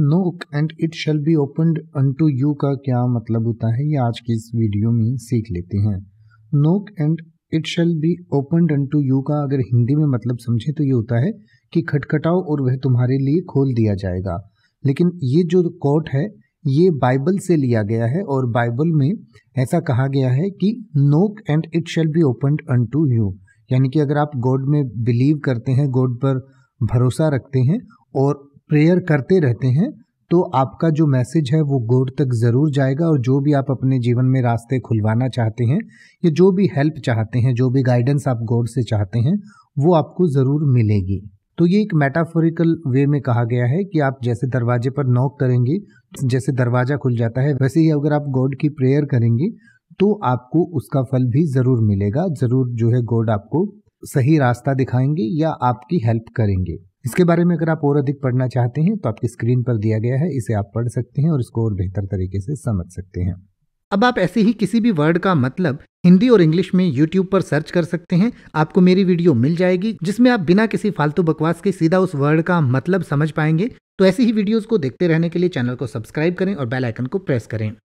नोक and it shall be opened to you का क्या मतलब होता है ये आज की इस वीडियो में सीख लेते हैं knock and it shall be opened to you का अगर हिंदी में मतलब समझे तो ये होता है कि खटखटाओ और वह तुम्हारे लिए खोल दिया जाएगा लेकिन ये जो कोट है ये बाइबल से लिया गया है और बाइबल में ऐसा कहा गया है कि knock and it shall be opened to you यानी कि अगर आप गॉड में बिलीव करते हैं गॉड पर भरोसा रखते हैं और प्रेयर करते रहते हैं तो आपका जो मैसेज है वो गोड तक ज़रूर जाएगा और जो भी आप अपने जीवन में रास्ते खुलवाना चाहते हैं या जो भी हेल्प चाहते हैं जो भी गाइडेंस आप गोड से चाहते हैं वो आपको ज़रूर मिलेगी तो ये एक मेटाफोरिकल वे में कहा गया है कि आप जैसे दरवाजे पर नॉक करेंगे जैसे दरवाज़ा खुल जाता है वैसे ही अगर आप गॉड की प्रेयर करेंगे तो आपको उसका फल भी ज़रूर मिलेगा ज़रूर जो है गॉड आपको सही रास्ता दिखाएंगे या आपकी हेल्प करेंगे इसके बारे में अगर आप और अधिक पढ़ना चाहते हैं तो आपकी स्क्रीन पर दिया गया है इसे आप पढ़ सकते हैं और इसको और बेहतर तरीके से समझ सकते हैं अब आप ऐसे ही किसी भी वर्ड का मतलब हिंदी और इंग्लिश में यूट्यूब पर सर्च कर सकते हैं आपको मेरी वीडियो मिल जाएगी जिसमें आप बिना किसी फालतू बकवास के सीधा उस वर्ड का मतलब समझ पाएंगे तो ऐसी ही वीडियोस को देखते रहने के लिए चैनल को सब्सक्राइब करें और बेल आइकन को प्रेस करें